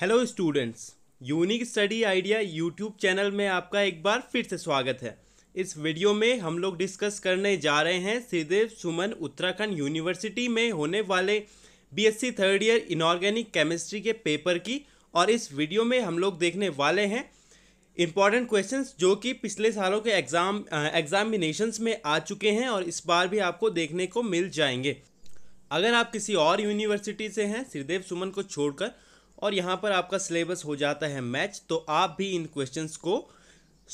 hello students unique study idea YouTube channel में आपका एक बार फिर से स्वागत है इस वीडियो में हम लोग डिस्कस करने जा रहे हैं श्रीदेव सुमन उत्तराखंड यूनिवर्सिटी में होने वाले BSc third year inorganic chemistry के पेपर की और इस वीडियो में हम लोग देखने वाले हैं इम्पॉर्टेंट क्वेश्चन जो कि पिछले सालों के एग्ज़ाम एग्ज़ामिनेशंस में आ चुके हैं और इस बार भी आपको देखने को मिल जाएंगे अगर आप किसी और यूनिवर्सिटी से हैं श्रीदेव सुमन को छोड़कर और यहाँ पर आपका सिलेबस हो जाता है मैच तो आप भी इन क्वेश्चंस को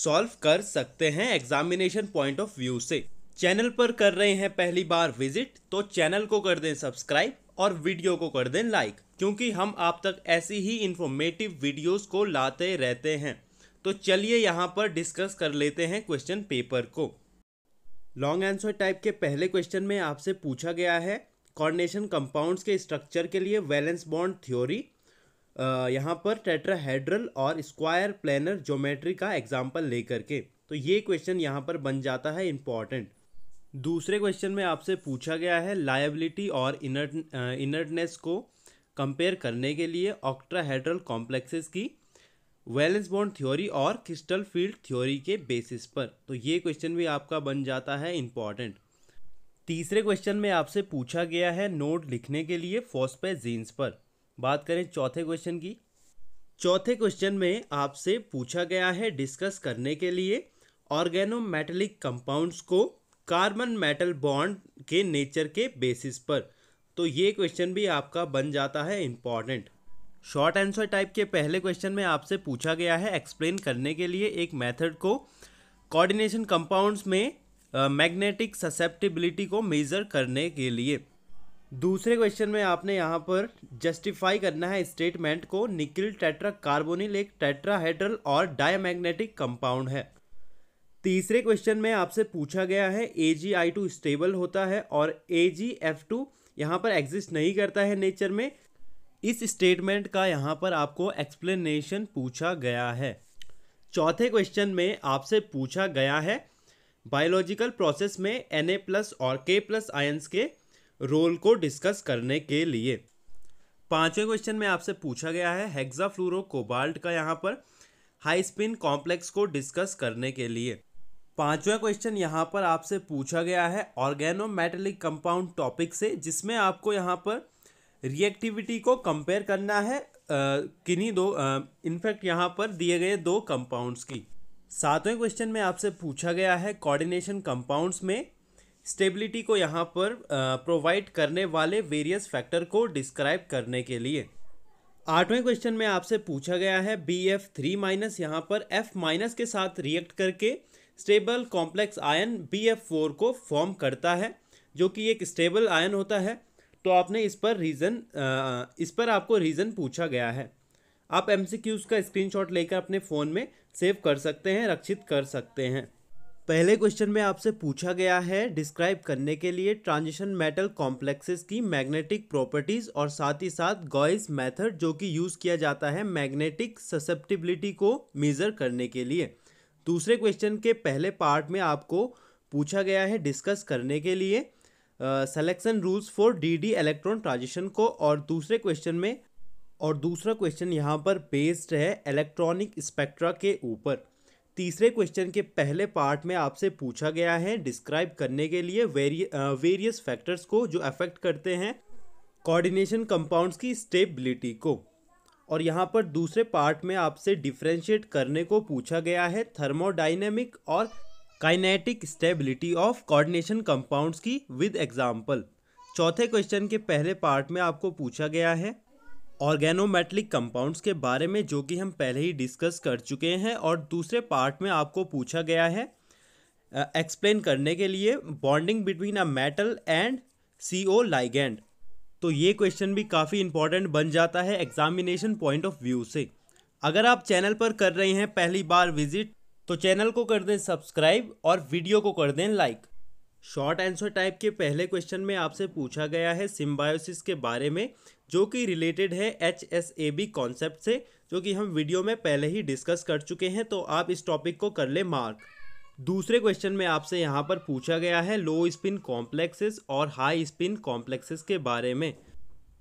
सॉल्व कर सकते हैं एग्जामिनेशन पॉइंट ऑफ व्यू से चैनल पर कर रहे हैं पहली बार विजिट तो चैनल को कर दें सब्सक्राइब और वीडियो को कर दें लाइक क्योंकि हम आप तक ऐसी ही इंफॉर्मेटिव वीडियोस को लाते रहते हैं तो चलिए यहाँ पर डिस्कस कर लेते हैं क्वेश्चन पेपर को लॉन्ग आंसर टाइप के पहले क्वेश्चन में आपसे पूछा गया है कॉर्डिनेशन कंपाउंड्स के स्ट्रक्चर के लिए वैलेंस बॉन्ड थ्योरी यहाँ पर टेट्राहेड्रल और स्क्वायर प्लानर ज्योमेट्री का एग्जाम्पल लेकर के तो ये क्वेश्चन यहाँ पर बन जाता है इम्पॉर्टेंट दूसरे क्वेश्चन में आपसे पूछा गया है लाइबिलिटी और इनर्ट इनर्टनेस को कंपेयर करने के लिए ऑक्ट्राहेड्रल कॉम्प्लेक्सेस की वैलेंस बॉन्ड थ्योरी और क्रिस्टल फील्ड थ्योरी के बेसिस पर तो ये क्वेश्चन भी आपका बन जाता है इम्पॉर्टेंट तीसरे क्वेश्चन में आपसे पूछा गया है नोट लिखने के लिए फॉस्पे जीन्स पर बात करें चौथे क्वेश्चन की चौथे क्वेश्चन में आपसे पूछा गया है डिस्कस करने के लिए मेटलिक कंपाउंड्स को कार्बन मेटल बॉन्ड के नेचर के बेसिस पर तो ये क्वेश्चन भी आपका बन जाता है इम्पॉर्टेंट शॉर्ट आंसर टाइप के पहले क्वेश्चन में आपसे पूछा गया है एक्सप्लेन करने के लिए एक मेथड को कोऑर्डिनेशन कंपाउंड्स में मैग्नेटिक ससेप्टिबिलिटी को मेज़र करने के लिए दूसरे क्वेश्चन में आपने यहाँ पर जस्टिफाई करना है स्टेटमेंट को निकिल टेट्रा कार्बोनिल एक टेट्राहेड्रल और डायमैग्नेटिक कंपाउंड है तीसरे क्वेश्चन में आपसे पूछा गया है ए जी आई टू स्टेबल होता है और ए जी एफ टू यहाँ पर एग्जिस्ट नहीं करता है नेचर में इस स्टेटमेंट का यहाँ पर आपको एक्सप्लेनेशन पूछा गया है चौथे क्वेश्चन में आपसे पूछा गया है बायोलॉजिकल प्रोसेस में एन ए प्लस और के प्लस आयंस के रोल को डिस्कस करने के लिए पांचवें क्वेश्चन में आपसे पूछा गया है हेक्सा फ्लोरो कोबाल्ट का यहाँ पर हाई स्पिन कॉम्प्लेक्स को डिस्कस करने के लिए पांचवा क्वेश्चन यहाँ पर आपसे पूछा गया है ऑर्गेनो मेटेलिक कंपाउंड टॉपिक से जिसमें आपको यहाँ पर रिएक्टिविटी को कंपेयर करना है किन्हीं दो इनफैक्ट यहाँ पर दिए गए दो कंपाउंड्स की सातवें क्वेश्चन में आपसे पूछा गया है कोऑर्डिनेशन कंपाउंड्स में स्टेबिलिटी को यहाँ पर प्रोवाइड करने वाले वेरियस फैक्टर को डिस्क्राइब करने के लिए आठवें क्वेश्चन में आपसे पूछा गया है बी एफ थ्री माइनस यहाँ पर एफ माइनस के साथ रिएक्ट करके stable complex ion B F four को फॉर्म करता है जो कि एक स्टेबल आयन होता है तो आपने इस पर रीज़न इस पर आपको रीज़न पूछा गया है आप एम सी क्यूज़ का स्क्रीनशॉट लेकर अपने फ़ोन में सेव कर सकते हैं रक्षित कर सकते हैं पहले क्वेश्चन में आपसे पूछा गया है डिस्क्राइब करने के लिए ट्रांजिशन मेटल कॉम्प्लेक्सेस की मैग्नेटिक प्रॉपर्टीज और साथ ही साथ गॉइस मेथड जो कि यूज़ किया जाता है मैग्नेटिक ससेप्टिबिलिटी को मेज़र करने के लिए दूसरे क्वेश्चन के पहले पार्ट में आपको पूछा गया है डिस्कस करने के लिए selection rules for DD electron transition को और दूसरे क्वेश्चन में और दूसरा क्वेश्चन यहाँ पर बेस्ड है इलेक्ट्रॉनिक स्पेक्ट्रा के ऊपर तीसरे क्वेश्चन के पहले पार्ट में आपसे पूछा गया है डिस्क्राइब करने के लिए वेरिय वेरियस फैक्टर्स को जो अफेक्ट करते हैं कोऑर्डिनेशन कंपाउंड्स की स्टेबिलिटी को और यहाँ पर दूसरे पार्ट में आपसे डिफ्रेंशिएट करने को पूछा गया है थर्मोडाइनेमिक और kinetic stability of coordination compounds की विद एग्जाम्पल चौथे क्वेश्चन के पहले पार्ट में आपको पूछा गया है ऑर्गेनोमेटलिक कंपाउंड्स के बारे में जो कि हम पहले ही डिस्कस कर चुके हैं और दूसरे पार्ट में आपको पूछा गया है एक्सप्लेन uh, करने के लिए bonding between a metal and C O ligand तो ये क्वेश्चन भी काफ़ी इंपॉर्टेंट बन जाता है एग्जामिनेशन पॉइंट ऑफ व्यू से अगर आप चैनल पर कर रहे हैं पहली बार विजिट तो चैनल को कर दें सब्सक्राइब और वीडियो को कर दें लाइक शॉर्ट आंसर टाइप के पहले क्वेश्चन में आपसे पूछा गया है सिम्बायोसिस के बारे में जो कि रिलेटेड है H S A B concept से जो कि हम वीडियो में पहले ही डिस्कस कर चुके हैं तो आप इस टॉपिक को कर ले मार्क दूसरे क्वेश्चन में आपसे यहाँ पर पूछा गया है लो स्पिन कॉम्प्लेक्सेस और हाई स्पिन कॉम्प्लेक्सेस के बारे में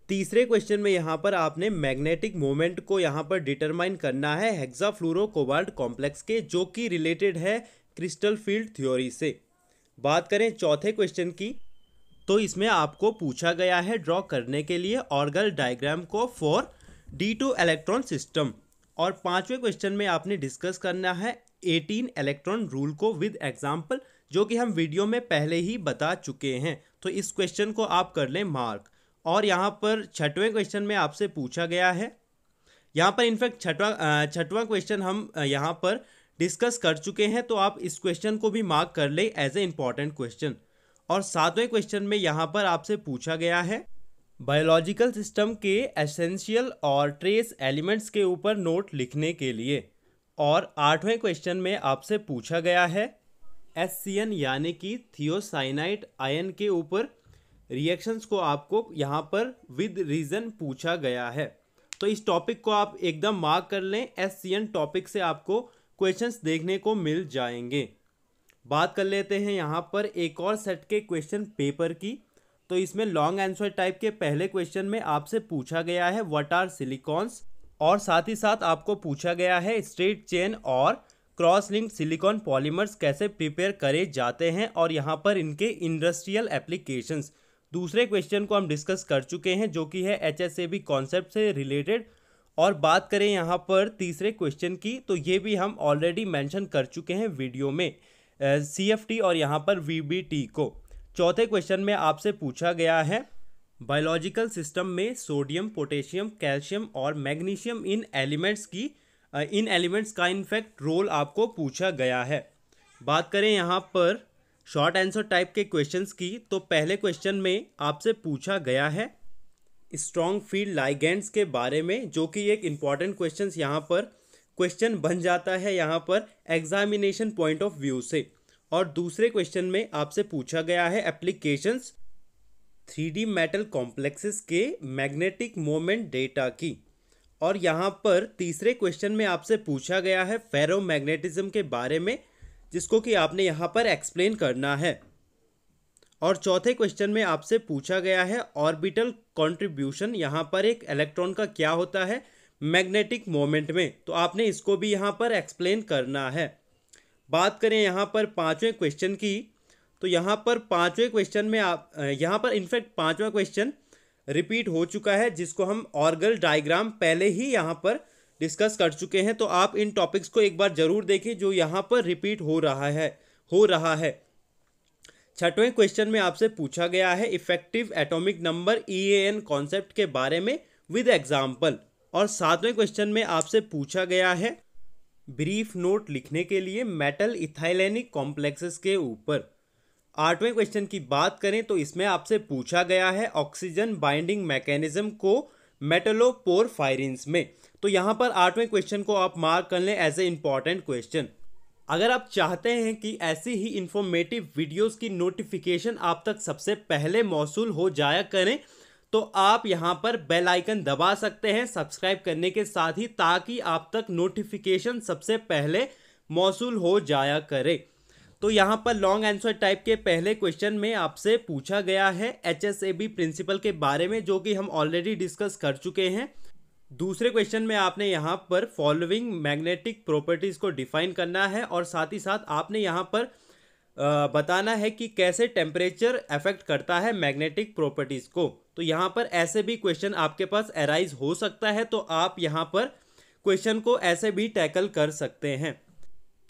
तीसरे क्वेश्चन में यहाँ पर आपने मैग्नेटिक मोमेंट को यहाँ पर डिटरमाइन करना है हेक्साफ्लोरोकोबाल्ट कॉम्प्लेक्स के जो कि रिलेटेड है क्रिस्टल फील्ड थ्योरी से बात करें चौथे क्वेश्चन की तो इसमें आपको पूछा गया है ड्रॉ करने के लिए ऑर्गल डायग्राम को for D two electron system और पांचवें क्वेश्चन में आपने डिस्कस करना है 18 इलेक्ट्रॉन रूल को विद एग्जाम्पल जो कि हम वीडियो में पहले ही बता चुके हैं तो इस क्वेश्चन को आप कर लें मार्क और यहाँ पर छठवें क्वेश्चन में आपसे पूछा गया है यहाँ पर इनफैक्ट छठवा छठवा क्वेश्चन हम यहाँ पर डिस्कस कर चुके हैं तो आप इस क्वेश्चन को भी मार्क कर ले एज ए इम्पॉर्टेंट क्वेश्चन और सातवें क्वेश्चन में यहाँ पर आपसे पूछा गया है बायोलॉजिकल सिस्टम के एसेंशियल और ट्रेस एलिमेंट्स के ऊपर नोट लिखने के लिए और आठवें क्वेश्चन में आपसे पूछा गया है एस सी एन यानी कि थियोसाइनाइट आयन के ऊपर रिएक्शंस को आपको यहाँ पर विद रीज़न पूछा गया है तो इस टॉपिक को आप एकदम मार्क कर लें एस सी एन टॉपिक से आपको क्वेश्चंस देखने को मिल जाएंगे बात कर लेते हैं यहाँ पर एक और सेट के क्वेश्चन पेपर की तो इसमें लॉन्ग आंसर टाइप के पहले क्वेश्चन में आपसे पूछा गया है व्हाट आर सिलिकॉन्स और साथ ही साथ आपको पूछा गया है स्ट्रेट चेन और क्रॉस लिंक सिलिकॉन पॉलीमर्स कैसे प्रिपेयर करे जाते हैं और यहाँ पर इनके इंडस्ट्रियल एप्लीकेशंस दूसरे क्वेश्चन को हम डिस्कस कर चुके हैं जो कि है H S A B concept से रिलेटेड और बात करें यहाँ पर तीसरे क्वेश्चन की तो ये भी हम ऑलरेडी मेंशन कर चुके हैं वीडियो में सी एफ टी और यहाँ पर वी बी टी को चौथे क्वेश्चन में आपसे पूछा गया है बायोलॉजिकल सिस्टम में सोडियम पोटेशियम कैल्शियम और मैग्नीशियम इन एलिमेंट्स की इन एलिमेंट्स का इनफैक्ट रोल आपको पूछा गया है बात करें यहाँ पर शॉर्ट आंसर टाइप के क्वेश्चंस की तो पहले क्वेश्चन में आपसे पूछा गया है स्ट्रॉन्ग फील्ड लाइगेंड्स के बारे में जो कि एक इम्पॉर्टेंट क्वेश्चन यहाँ पर क्वेश्चन बन जाता है यहाँ पर एग्जामिनेशन पॉइंट ऑफ व्यू से और दूसरे क्वेश्चन में आपसे पूछा गया है एप्लीकेशंस थ्री मेटल कॉम्प्लेक्सेस के मैग्नेटिक मोमेंट डेटा की और यहाँ पर तीसरे क्वेश्चन में आपसे पूछा गया है फेरो के बारे में जिसको कि आपने यहाँ पर एक्सप्लेन करना है और चौथे क्वेश्चन में आपसे पूछा गया है ऑर्बिटल कंट्रीब्यूशन यहाँ पर एक इलेक्ट्रॉन का क्या होता है मैग्नेटिक मोमेंट में तो आपने इसको भी यहाँ पर एक्सप्लेन करना है बात करें यहाँ पर पाँचवें क्वेश्चन की तो यहाँ पर पाँचवें क्वेश्चन में आप यहाँ पर इनफैक्ट पाँचवा क्वेश्चन रिपीट हो चुका है जिसको हम ऑर्गल डायग्राम पहले ही यहाँ पर डिस्कस कर चुके हैं तो आप इन टॉपिक्स को एक बार ज़रूर देखें जो यहाँ पर रिपीट हो रहा है हो रहा है छठवें क्वेश्चन में आपसे पूछा गया है effective atomic number E A N concept के बारे में विद एग्जाम्पल और सातवें क्वेश्चन में आपसे पूछा गया है ब्रीफ नोट लिखने के लिए मेटल इथाइलैनिक कॉम्प्लेक्सेस के ऊपर आठवें क्वेश्चन की बात करें तो इसमें आपसे पूछा गया है ऑक्सीजन बाइंडिंग मैकेनिज्म को मेटलोपोर मेटलोपोरफायरिन्स में तो यहाँ पर आठवें क्वेश्चन को आप मार्क कर लें एज ए इम्पॉर्टेंट क्वेश्चन अगर आप चाहते हैं कि ऐसी ही इंफॉर्मेटिव वीडियोस की नोटिफिकेशन आप तक सबसे पहले मौसू हो जाया करें तो आप यहां पर बेल आइकन दबा सकते हैं सब्सक्राइब करने के साथ ही ताकि आप तक नोटिफिकेशन सबसे पहले मौसू हो जाया करे तो यहाँ पर लॉन्ग आंसर टाइप के पहले क्वेश्चन में आपसे पूछा गया है एच प्रिंसिपल के बारे में जो कि हम ऑलरेडी डिस्कस कर चुके हैं दूसरे क्वेश्चन में आपने यहाँ पर फॉलोइंग मैग्नेटिक प्रॉपर्टीज़ को डिफाइन करना है और साथ ही साथ आपने यहाँ पर बताना है कि कैसे टेम्परेचर अफेक्ट करता है मैग्नेटिक प्रॉपर्टीज़ को तो यहाँ पर ऐसे भी क्वेश्चन आपके पास एराइज हो सकता है तो आप यहाँ पर क्वेश्चन को ऐसे भी टैकल कर सकते हैं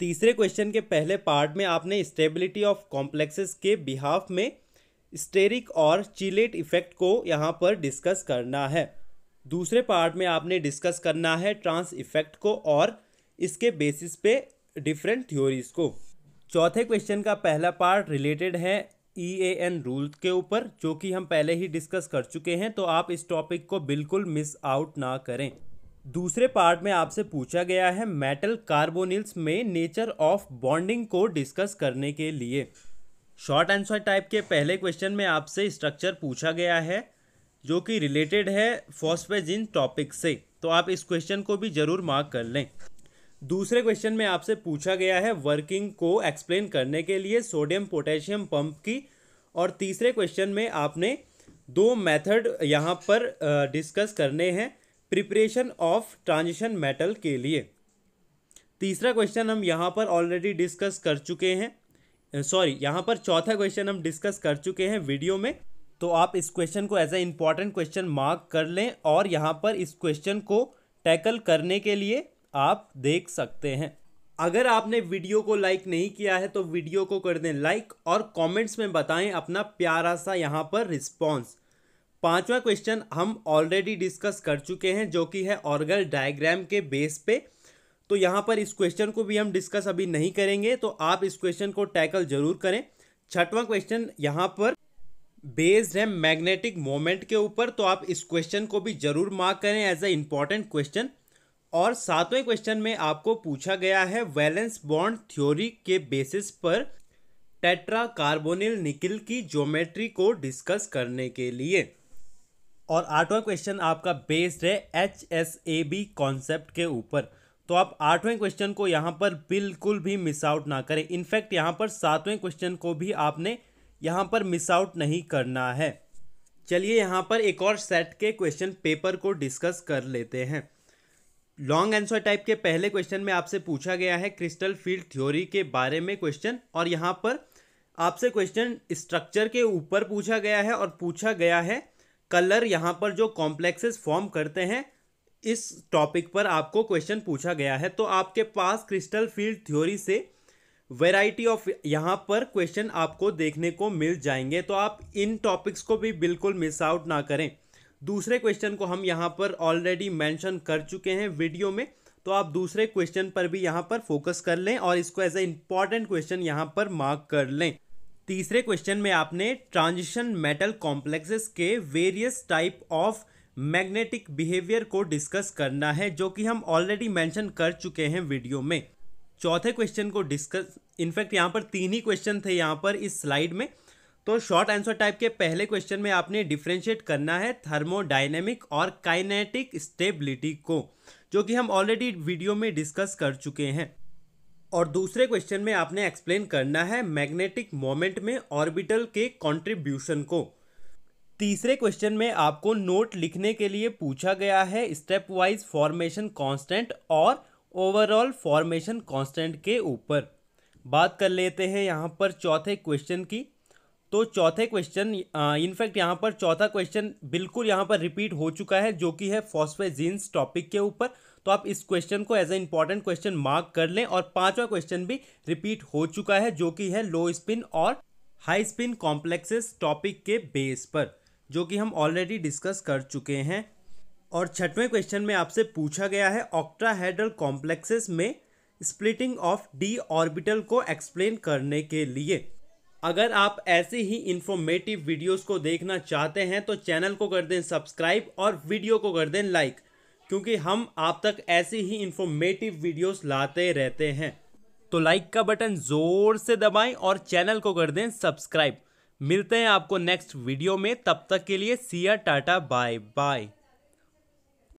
तीसरे क्वेश्चन के पहले पार्ट में आपने स्टेबिलिटी ऑफ कॉम्प्लेक्सेस के बिहाफ में स्टेरिक और चिलेट इफेक्ट को यहाँ पर डिस्कस करना है दूसरे पार्ट में आपने डिस्कस करना है ट्रांस इफेक्ट को और इसके बेसिस पे डिफरेंट थ्योरीज को चौथे क्वेश्चन का पहला पार्ट रिलेटेड है ई ए एन रूल के ऊपर जो कि हम पहले ही डिस्कस कर चुके हैं तो आप इस टॉपिक को बिल्कुल मिस आउट ना करें दूसरे पार्ट में आपसे पूछा गया है मेटल कार्बोनिल्स में नेचर ऑफ बॉन्डिंग को डिस्कस करने के लिए शॉर्ट आंसर टाइप के पहले क्वेश्चन में आपसे स्ट्रक्चर पूछा गया है जो कि रिलेटेड है फॉस्फेजिन टॉपिक से तो आप इस क्वेश्चन को भी ज़रूर मार्क कर लें दूसरे क्वेश्चन में आपसे पूछा गया है वर्किंग को एक्सप्लेन करने के लिए सोडियम पोटेशियम पंप की और तीसरे क्वेश्चन में आपने दो मेथड यहाँ पर डिस्कस करने हैं प्रिपरेशन ऑफ ट्रांजिशन मेटल के लिए तीसरा क्वेश्चन हम यहाँ पर ऑलरेडी डिस्कस कर चुके हैं सॉरी यहाँ पर चौथा क्वेश्चन हम डिस्कस कर चुके हैं वीडियो में तो आप इस क्वेश्चन को as a important question mark कर लें और यहाँ पर इस क्वेश्चन को टैकल करने के लिए आप देख सकते हैं अगर आपने वीडियो को लाइक नहीं किया है तो वीडियो को कर दें लाइक और कमेंट्स में बताएं अपना प्यारा सा यहाँ पर रिस्पॉन्स पांचवा क्वेश्चन हम ऑलरेडी डिस्कस कर चुके हैं जो कि है ऑर्गल डायग्राम के बेस पे तो यहाँ पर इस क्वेश्चन को भी हम डिस्कस अभी नहीं करेंगे तो आप इस क्वेश्चन को टैकल जरूर करें छठवां क्वेश्चन यहाँ पर बेस्ड है मैग्नेटिक मोमेंट के ऊपर तो आप इस क्वेश्चन को भी जरूर मार्क करें एज ए इंपॉर्टेंट क्वेश्चन और सातवें क्वेश्चन में आपको पूछा गया है वैलेंस बॉन्ड थ्योरी के बेसिस पर टेट्रा कार्बोनिल निकिल की ज्योमेट्री को डिस्कस करने के लिए और आठवां क्वेश्चन आपका बेस्ड है H S A B concept के ऊपर तो आप आठवें क्वेश्चन को यहाँ पर बिल्कुल भी मिस आउट ना करें इनफैक्ट यहाँ पर सातवें क्वेश्चन को भी आपने यहाँ पर मिस आउट नहीं करना है चलिए यहाँ पर एक और सेट के क्वेश्चन पेपर को डिस्कस कर लेते हैं लॉन्ग आंसर टाइप के पहले क्वेश्चन में आपसे पूछा गया है क्रिस्टल फील्ड थ्योरी के बारे में क्वेश्चन और यहाँ पर आपसे क्वेश्चन स्ट्रक्चर के ऊपर पूछा गया है और पूछा गया है कलर यहाँ पर जो कॉम्प्लेक्सेस फॉर्म करते हैं इस टॉपिक पर आपको क्वेश्चन पूछा गया है तो आपके पास क्रिस्टल फील्ड थ्योरी से वेराइटी ऑफ यहाँ पर क्वेश्चन आपको देखने को मिल जाएंगे तो आप इन टॉपिक्स को भी बिल्कुल मिस आउट ना करें दूसरे क्वेश्चन को हम यहाँ पर ऑलरेडी मेंशन कर चुके हैं वीडियो में तो आप दूसरे क्वेश्चन पर भी यहाँ पर फोकस कर लें और इसको एज ए इम्पॉर्टेंट क्वेश्चन यहाँ पर मार्क कर लें तीसरे क्वेश्चन में आपने ट्रांजिशन मेटल कॉम्प्लेक्सेस के various type of magnetic behaviour को डिस्कस करना है जो कि हम ऑलरेडी मेंशन कर चुके हैं वीडियो में चौथे क्वेश्चन को डिस्कस इनफैक्ट यहाँ पर तीन ही क्वेश्चन थे यहाँ पर इस स्लाइड में तो शॉर्ट आंसर टाइप के पहले क्वेश्चन में आपने डिफ्रेंशिएट करना है थर्मोडाइनेमिक और काइनेटिक स्टेबिलिटी को जो कि हम ऑलरेडी वीडियो में डिस्कस कर चुके हैं और दूसरे क्वेश्चन में आपने एक्सप्लेन करना है मैग्नेटिक मोमेंट में ऑर्बिटल के कंट्रीब्यूशन को तीसरे क्वेश्चन में आपको नोट लिखने के लिए पूछा गया है स्टेप वाइज फॉर्मेशन कॉन्स्टेंट और ओवरऑल फॉर्मेशन कांस्टेंट के ऊपर बात कर लेते हैं यहाँ पर चौथे क्वेश्चन की तो चौथे क्वेश्चन इनफैक्ट यहाँ पर चौथा क्वेश्चन बिल्कुल यहाँ पर रिपीट हो चुका है जो कि है फॉस्फेजीन्स टॉपिक के ऊपर तो आप इस क्वेश्चन को as a important question mark कर लें और पांचवा क्वेश्चन भी रिपीट हो चुका है जो कि है लो स्पिन और हाई स्पिन कॉम्प्लेक्सेस टॉपिक के बेस पर जो कि हम ऑलरेडी डिस्कस कर चुके हैं और छठवें क्वेश्चन में आपसे पूछा गया है ऑक्ट्राहेड्रल कॉम्प्लेक्सेस में स्प्लिटिंग ऑफ डी ऑर्बिटल को एक्सप्लेन करने के लिए अगर आप ऐसे ही इन्फॉर्मेटिव वीडियोस को देखना चाहते हैं तो चैनल को कर दें सब्सक्राइब और वीडियो को कर दें लाइक क्योंकि हम आप तक ऐसे ही इन्फॉर्मेटिव वीडियोस लाते रहते हैं तो लाइक का बटन ज़ोर से दबाएं और चैनल को कर दें सब्सक्राइब मिलते हैं आपको नेक्स्ट वीडियो में तब तक के लिए सिया टाटा बाय बाय